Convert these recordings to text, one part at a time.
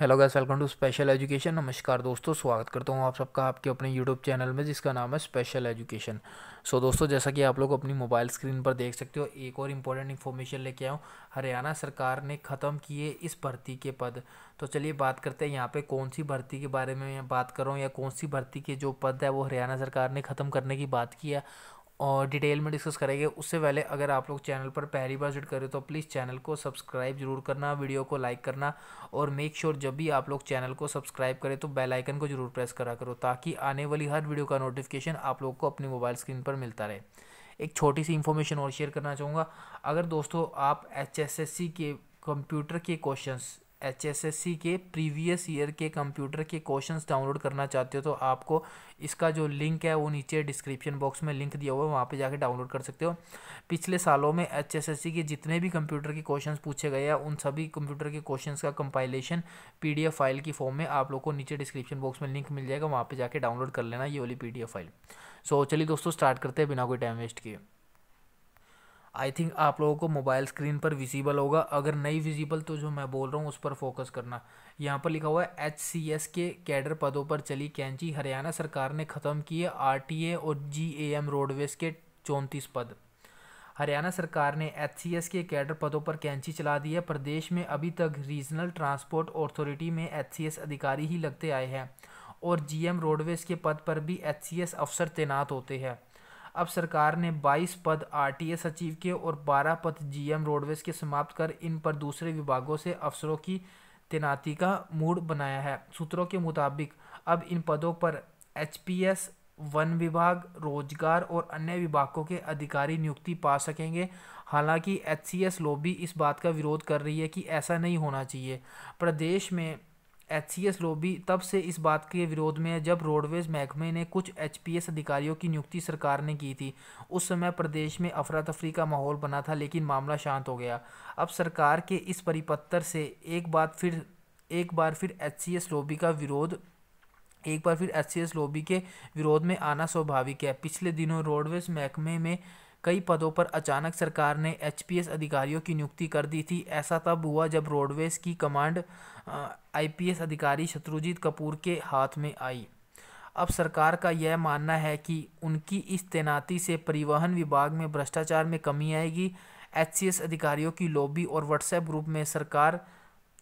hello guys welcome to special education नमस्कार दोस्तों स्वागत करता हूँ आप सबका आपके अपने यूट्यूब चैनल में जिसका नाम है स्पेशल एजुकेशन सो दोस्तों जैसा कि आप लोग अपनी मोबाइल स्क्रीन पर देख सकते हो एक और इम्पोर्टेंट इन्फॉर्मेशन लेके हूँ हरियाणा सरकार ने ख़त्म किए इस भर्ती के पद तो चलिए बात करते हैं यहाँ पर कौन सी भर्ती के बारे में बात कर रहा हूँ या कौन सी भर्ती के जो पद है वो हरियाणा सरकार ने ख़त्म करने की बात की है और डिटेल में डिस्कस करेंगे उससे पहले अगर आप लोग चैनल पर पहली बार विजिट करें तो प्लीज़ चैनल को सब्सक्राइब जरूर करना वीडियो को लाइक करना और मेक श्योर sure जब भी आप लोग चैनल को सब्सक्राइब करें तो बेल आइकन को जरूर प्रेस करा करो ताकि आने वाली हर वीडियो का नोटिफिकेशन आप लोग को अपनी मोबाइल स्क्रीन पर मिलता रहे एक छोटी सी इन्फॉर्मेशन और शेयर करना चाहूँगा अगर दोस्तों आप एच के कंप्यूटर के questions H S S C के प्रीवियस ईयर के कंप्यूटर के क्वेश्चंस डाउनलोड करना चाहते हो तो आपको इसका जो लिंक है वो नीचे डिस्क्रिप्शन बॉक्स में लिंक दिया हुआ है वहाँ पे जाके डाउनलोड कर सकते हो पिछले सालों में एच एस एस सी के जितने भी कंप्यूटर के क्वेश्चंस पूछे गए हैं उन सभी कंप्यूटर के क्वेश्चंस का कंपाइलेशन एफ फाइल की फॉर्म में आप लोग को नीचे डिस्क्रिप्शन बॉक्स में लिंक मिल जाएगा वहाँ पर जाके डाउनलोड कर लेना ये वाली पी फाइल सो चलिए दोस्तों स्टार्ट करते हैं बिना कोई टाइम वेस्ट किए आई थिंक आप लोगों को मोबाइल स्क्रीन पर विजिबल होगा अगर नहीं विजिबल तो जो मैं बोल रहा हूँ उस पर फोकस करना यहाँ पर लिखा हुआ है एच सी एस के कैडर पदों पर चली कैंची हरियाणा सरकार ने ख़त्म किए आर टी ए और जी ए एम रोडवेज के चौंतीस पद हरियाणा सरकार ने एच सी एस के कैडर पदों पर कैंची चला दी है प्रदेश में अभी तक रीजनल ट्रांसपोर्ट अथॉरिटी में एच सी एस अधिकारी ही लगते आए हैं और जी एम रोडवेज के पद पर भी एच सी एस अफसर तैनात होते हैं अब सरकार ने 22 पद आरटीए सचिव के और 12 पद जीएम रोडवेज के समाप्त कर इन पर दूसरे विभागों से अफसरों की तैनाती का मूड बनाया है सूत्रों के मुताबिक अब इन पदों पर एच वन विभाग रोजगार और अन्य विभागों के अधिकारी नियुक्ति पा सकेंगे हालांकि एच लॉबी इस बात का विरोध कर रही है कि ऐसा नहीं होना चाहिए प्रदेश में एच सी एस लोबी तब से इस बात के विरोध में है जब रोडवेज महकमे ने कुछ एच पी एस अधिकारियों की नियुक्ति सरकार ने की थी उस समय प्रदेश में अफरा तफरी का माहौल बना था लेकिन मामला शांत हो गया अब सरकार के इस परिपत्र से एक बात फिर एक बार फिर एच सी एस लोबी का विरोध एक बार फिर एच सी एस लोबी के विरोध में आना स्वाभाविक है पिछले दिनों रोडवेज महकमे में कई पदों पर अचानक सरकार ने एचपीएस अधिकारियों की नियुक्ति कर दी थी ऐसा तब हुआ जब रोडवेज की कमांड आईपीएस अधिकारी शत्रुजीत कपूर के हाथ में आई अब सरकार का यह मानना है कि उनकी इस तैनाती से परिवहन विभाग में भ्रष्टाचार में कमी आएगी एच अधिकारियों की लॉबी और व्हाट्सएप ग्रुप में सरकार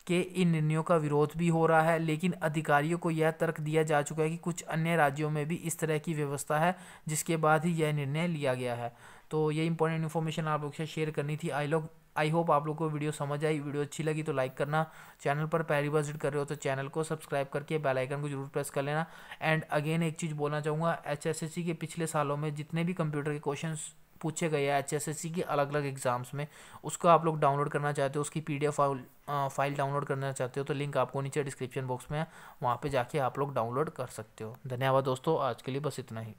के इन निर्णयों का विरोध भी हो रहा है लेकिन अधिकारियों को यह तर्क दिया जा चुका है कि कुछ अन्य राज्यों में भी इस तरह की व्यवस्था है जिसके बाद ही यह निर्णय लिया गया है तो ये इंपॉर्टेंट इन्फॉर्मेशन आप लोग से शेयर करनी थी आई लोग आई होप आप लोग को वीडियो समझ आई वीडियो अच्छी लगी तो लाइक करना चैनल पर पहली बार विजिट कर रहे हो तो चैनल को सब्सक्राइब करके बेल आइकन को जरूर प्रेस कर लेना एंड अगेन एक चीज़ बोलना चाहूँगा एच के पिछले सालों में जितने भी कंप्यूटर के क्वेश्चन पूछे गए हैं एच के अलग अलग एग्ज़ाम्स में उसको आप लोग डाउनलोड करना चाहते हो उसकी पी फाइल फाइल डाउनलोड करना चाहते हो तो लिंक आपको नीचे डिस्क्रिप्शन बॉक्स में वहाँ पर जाके आप लोग डाउनलोड कर सकते हो धन्यवाद दोस्तों आज के लिए बस इतना ही